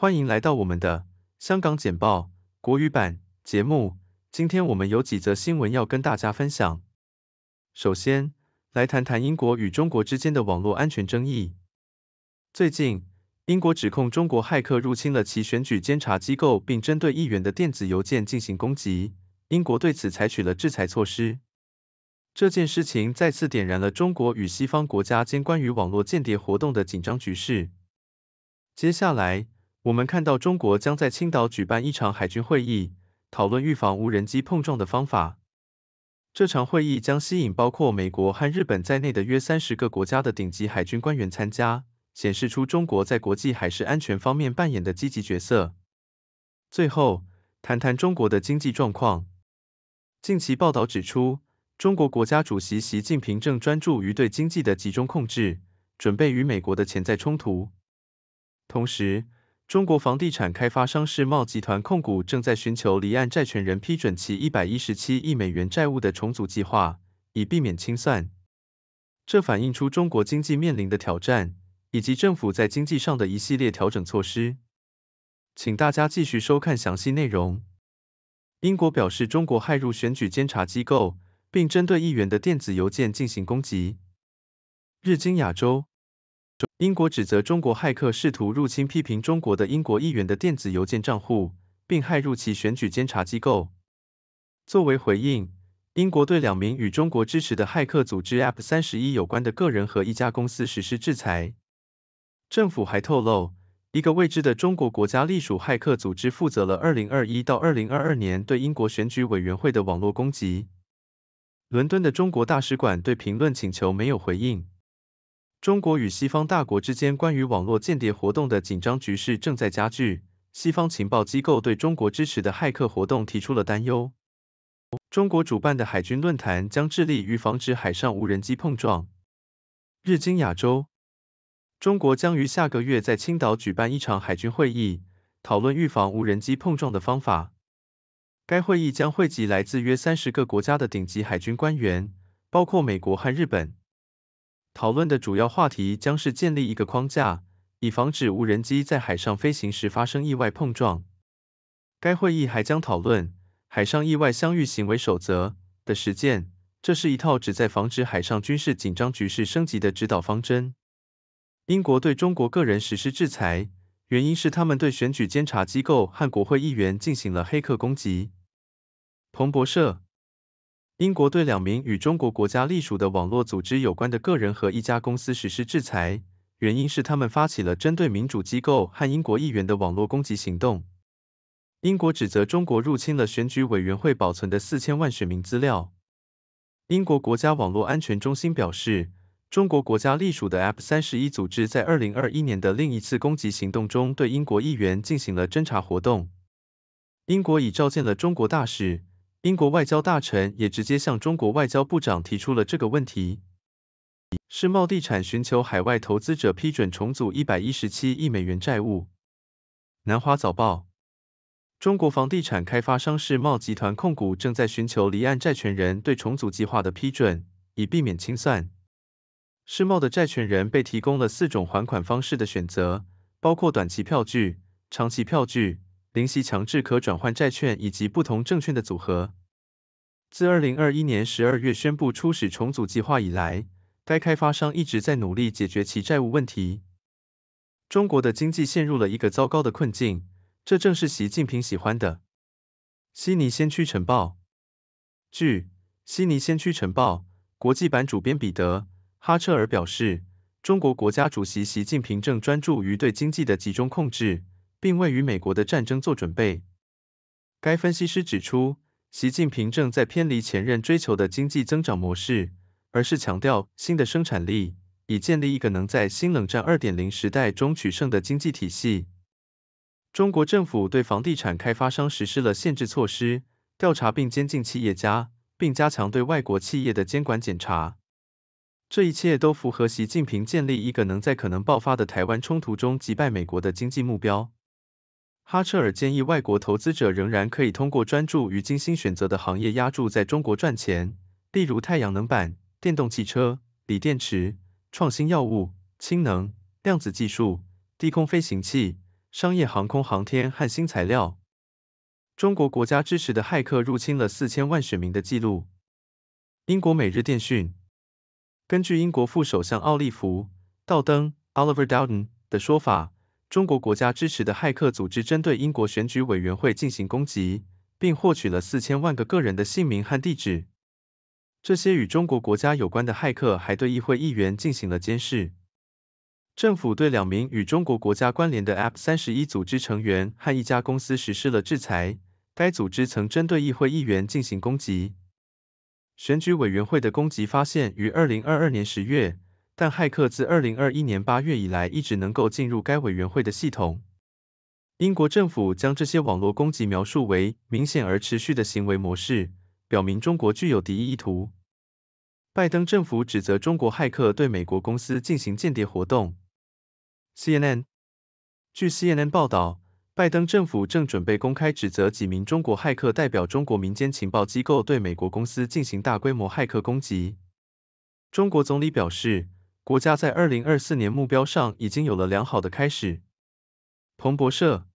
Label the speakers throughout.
Speaker 1: 欢迎来到我们的香港简报国语版节目。今天我们有几则新闻要跟大家分享。首先，来谈谈英国与中国之间的网络安全争议。最近，英国指控中国骇客入侵了其选举监察机构，并针对议员的电子邮件进行攻击。英国对此采取了制裁措施。这件事情再次点燃了中国与西方国家间关于网络间谍活动的紧张局势。接下来，我们看到中国将在青岛举办一场海军会议，讨论预防无人机碰撞的方法。这场会议将吸引包括美国和日本在内的约三十个国家的顶级海军官员参加，显示出中国在国际海事安全方面扮演的积极角色。最后，谈谈中国的经济状况。近期报道指出，中国国家主席习近平正专注于对经济的集中控制，准备与美国的潜在冲突。同时，中国房地产开发商世茂集团控股正在寻求离岸债权人批准其一百一十七亿美元债务的重组计划，以避免清算。这反映出中国经济面临的挑战，以及政府在经济上的一系列调整措施。请大家继续收看详细内容。英国表示中国害入选举监察机构，并针对议员的电子邮件进行攻击。日经亚洲。英国指责中国骇客试图入侵批评中国的英国议员的电子邮件账户，并骇入其选举监察机构。作为回应，英国对两名与中国支持的骇客组织 App31 有关的个人和一家公司实施制裁。政府还透露，一个未知的中国国家隶属骇客组织负责了2021到2022年对英国选举委员会的网络攻击。伦敦的中国大使馆对评论请求没有回应。中国与西方大国之间关于网络间谍活动的紧张局势正在加剧，西方情报机构对中国支持的骇客活动提出了担忧。中国主办的海军论坛将致力于防止海上无人机碰撞。日经亚洲，中国将于下个月在青岛举办一场海军会议，讨论预防无人机碰撞的方法。该会议将汇集来自约三十个国家的顶级海军官员，包括美国和日本。讨论的主要话题将是建立一个框架，以防止无人机在海上飞行时发生意外碰撞。该会议还将讨论海上意外相遇行为守则的实践，这是一套旨在防止海上军事紧张局势升级的指导方针。英国对中国个人实施制裁，原因是他们对选举监察机构和国会议员进行了黑客攻击。彭博社。英国对两名与中国国家隶属的网络组织有关的个人和一家公司实施制裁，原因是他们发起了针对民主机构和英国议员的网络攻击行动。英国指责中国入侵了选举委员会保存的四千万选民资料。英国国家网络安全中心表示，中国国家隶属的 App 三十一组织在二零二一年的另一次攻击行动中对英国议员进行了侦查活动。英国已召见了中国大使。英国外交大臣也直接向中国外交部长提出了这个问题。世茂地产寻求海外投资者批准重组117亿美元债务。南华早报：中国房地产开发商世茂集团控股正在寻求离岸债权人对重组计划的批准，以避免清算。世茂的债权人被提供了四种还款方式的选择，包括短期票据、长期票据。零息强制可转换债券以及不同证券的组合。自2021年12月宣布初始重组计划以来，该开发商一直在努力解决其债务问题。中国的经济陷入了一个糟糕的困境，这正是习近平喜欢的。悉尼先驱晨报，据悉尼先驱晨报国际版主编彼得·哈彻尔表示，中国国家主席习近平正专注于对经济的集中控制。并为与美国的战争做准备。该分析师指出，习近平正在偏离前任追求的经济增长模式，而是强调新的生产力，以建立一个能在新冷战2.0时代中取胜的经济体系。中国政府对房地产开发商实施了限制措施，调查并监禁企业家，并加强对外国企业的监管检查。这一切都符合习近平建立一个能在可能爆发的台湾冲突中击败美国的经济目标。哈彻尔建议外国投资者仍然可以通过专注于精心选择的行业押注在中国赚钱，例如太阳能板、电动汽车、锂电池、创新药物、氢能、量子技术、低空飞行器、商业航空航天和新材料。中国国家支持的骇客入侵了四千万选民的记录。英国每日电讯。根据英国副首相奥利弗·道登 （Oliver Dowden） 的说法。中国国家支持的骇客组织针对英国选举委员会进行攻击，并获取了四千万个个人的姓名和地址。这些与中国国家有关的骇客还对议会议员进行了监视。政府对两名与中国国家关联的 App 三十一组织成员和一家公司实施了制裁。该组织曾针对议会议员进行攻击。选举委员会的攻击发现于二零二二年十月。但骇客自二零二一年八月以来一直能够进入该委员会的系统。英国政府将这些网络攻击描述为明显而持续的行为模式，表明中国具有敌意意图。拜登政府指责中国骇客对美国公司进行间谍活动。CNN，据 CNN 报道，拜登政府正准备公开指责几名中国骇客代表中国民间情报机构对美国公司进行大规模骇客攻击。中国总理表示。国家在二零二四年目标上已经有了良好的开始。彭博社，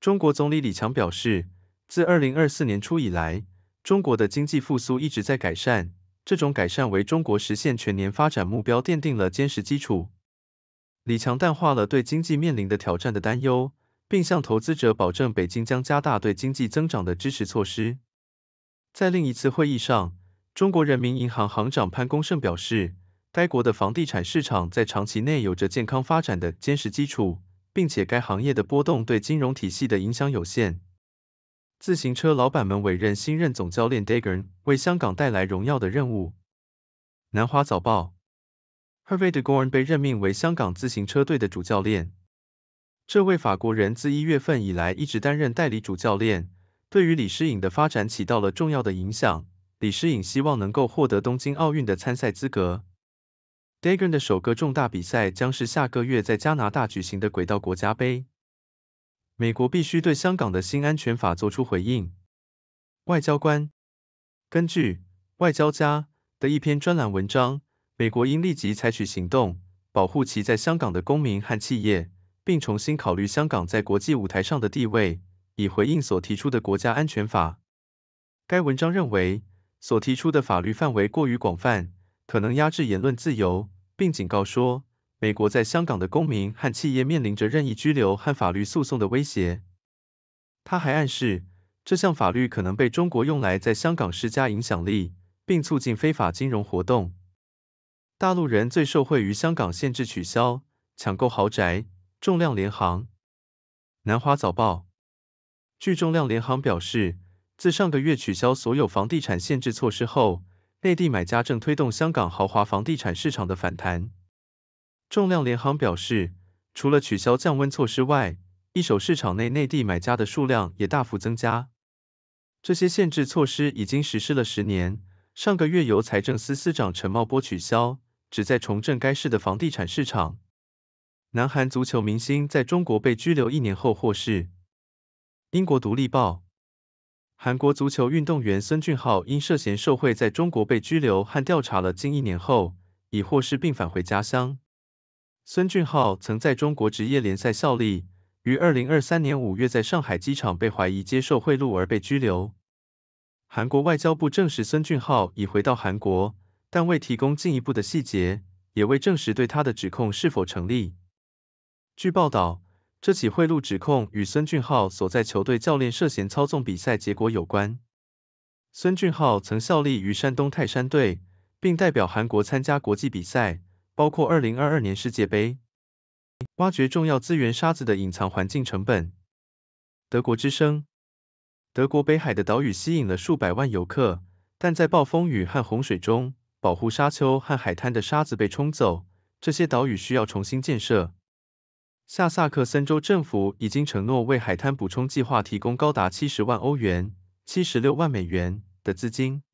Speaker 1: 中国总理李强表示，自二零二四年初以来，中国的经济复苏一直在改善，这种改善为中国实现全年发展目标奠定了坚实基础。李强淡化了对经济面临的挑战的担忧，并向投资者保证北京将加大对经济增长的支持措施。在另一次会议上，中国人民银行行长潘功胜表示。该国的房地产市场在长期内有着健康发展的坚实基础，并且该行业的波动对金融体系的影响有限。自行车老板们委任新任总教练 d a g a n 为香港带来荣耀的任务。南华早报 h e r v e y d a g o r n 被任命为香港自行车队的主教练。这位法国人自一月份以来一直担任代理主教练，对于李诗颖的发展起到了重要的影响。李诗颖希望能够获得东京奥运的参赛资格。d a g a n 的首个重大比赛将是下个月在加拿大举行的轨道国家杯。美国必须对香港的新安全法作出回应。外交官根据外交家的一篇专栏文章，美国应立即采取行动，保护其在香港的公民和企业，并重新考虑香港在国际舞台上的地位，以回应所提出的国家安全法。该文章认为，所提出的法律范围过于广泛。可能压制言论自由，并警告说，美国在香港的公民和企业面临着任意拘留和法律诉讼的威胁。他还暗示，这项法律可能被中国用来在香港施加影响力，并促进非法金融活动。大陆人最受惠于香港限制取消，抢购豪宅。重量联行、南华早报。据重量联行表示，自上个月取消所有房地产限制措施后。内地买家正推动香港豪华房地产市场的反弹。重量联行表示，除了取消降温措施外，一手市场内内地买家的数量也大幅增加。这些限制措施已经实施了十年，上个月由财政司司长陈茂波取消，旨在重振该市的房地产市场。南韩足球明星在中国被拘留一年后获释。英国独立报。韩国足球运动员孙俊浩因涉嫌受贿在中国被拘留和调查了近一年后，已获释并返回家乡。孙俊浩曾在中国职业联赛效力，于2023年5月在上海机场被怀疑接受贿赂而被拘留。韩国外交部证实孙俊浩已回到韩国，但未提供进一步的细节，也未证实对他的指控是否成立。据报道。这起贿赂指控与孙俊浩所在球队教练涉嫌操纵比赛结果有关。孙俊浩曾效力于山东泰山队，并代表韩国参加国际比赛，包括2022年世界杯。挖掘重要资源沙子的隐藏环境成本。德国之声：德国北海的岛屿吸引了数百万游客，但在暴风雨和洪水中，保护沙丘和海滩的沙子被冲走，这些岛屿需要重新建设。下萨克森州政府已经承诺为海滩补充计划提供高达70万欧元 （76 万美元）的资金。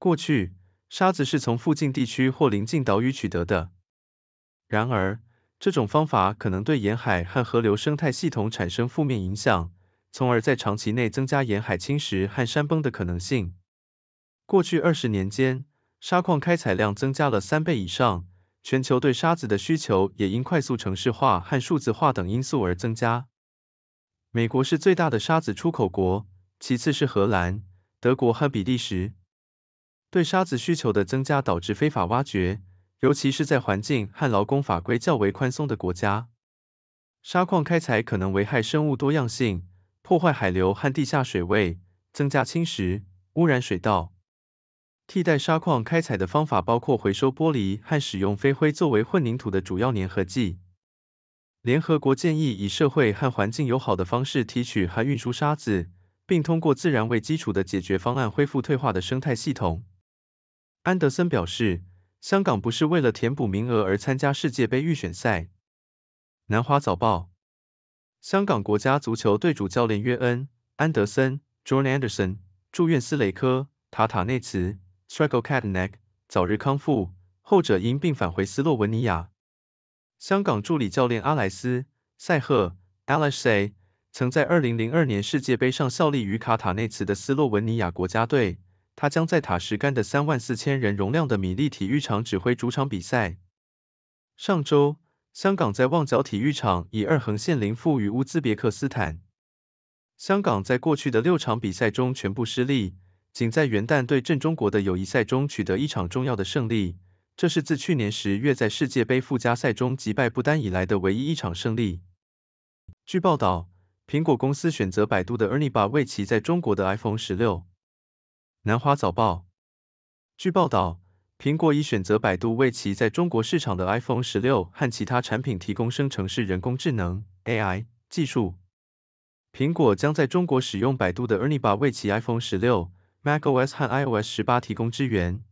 Speaker 1: 过去，沙子是从附近地区或邻近岛屿取得的。然而，这种方法可能对沿海和河流生态系统产生负面影响，从而在长期内增加沿海侵蚀和山崩的可能性。过去二十年间，沙矿开采量增加了三倍以上。全球对沙子的需求也因快速城市化和数字化等因素而增加。美国是最大的沙子出口国，其次是荷兰、德国和比利时。对沙子需求的增加导致非法挖掘，尤其是在环境和劳工法规较为宽松的国家。沙矿开采可能危害生物多样性，破坏海流和地下水位，增加侵蚀，污染水道。替代砂矿开采的方法包括回收玻璃和使用飞灰作为混凝土的主要粘合剂。联合国建议以社会和环境友好的方式提取和运输沙子，并通过自然为基础的解决方案恢复退化的生态系统。安德森表示，香港不是为了填补名额而参加世界杯预选赛。南华早报，香港国家足球队主教练约恩·安德森 （John Anderson） 祝愿斯雷科·塔塔内茨。Strigel c a t n e c k 早日康复，后者因病返回斯洛文尼亚。香港助理教练阿莱斯·塞赫 a l a s a y 曾在2002年世界杯上效力于卡塔内茨的斯洛文尼亚国家队，他将在塔什干的34,000人容量的米利体育场指挥主场比赛。上周，香港在旺角体育场以二横线零负于乌兹别克斯坦。香港在过去的六场比赛中全部失利。仅在元旦对阵中国的友谊赛中取得一场重要的胜利，这是自去年十月在世界杯附加赛中击败不丹以来的唯一一场胜利。据报道，苹果公司选择百度的 ERNIE b 为其在中国的 iPhone 16。南华早报。据报道，苹果已选择百度为其在中国市场的 iPhone 16和其他产品提供生成式人工智能 （AI） 技术。苹果将在中国使用百度的 ERNIE b 为其 iPhone 16。macOS 和 iOS 十八提供支援。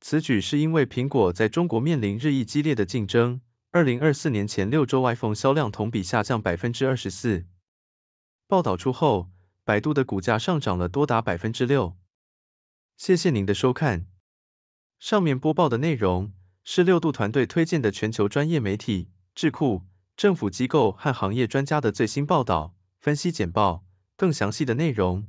Speaker 1: 此举是因为苹果在中国面临日益激烈的竞争。二零二四年前六周，iPhone 销量同比下降百分之二十四。报道出后，百度的股价上涨了多达百分之六。谢谢您的收看。上面播报的内容是六度团队推荐的全球专业媒体、智库、政府机构和行业专家的最新报道、分析简报。更详细的内容。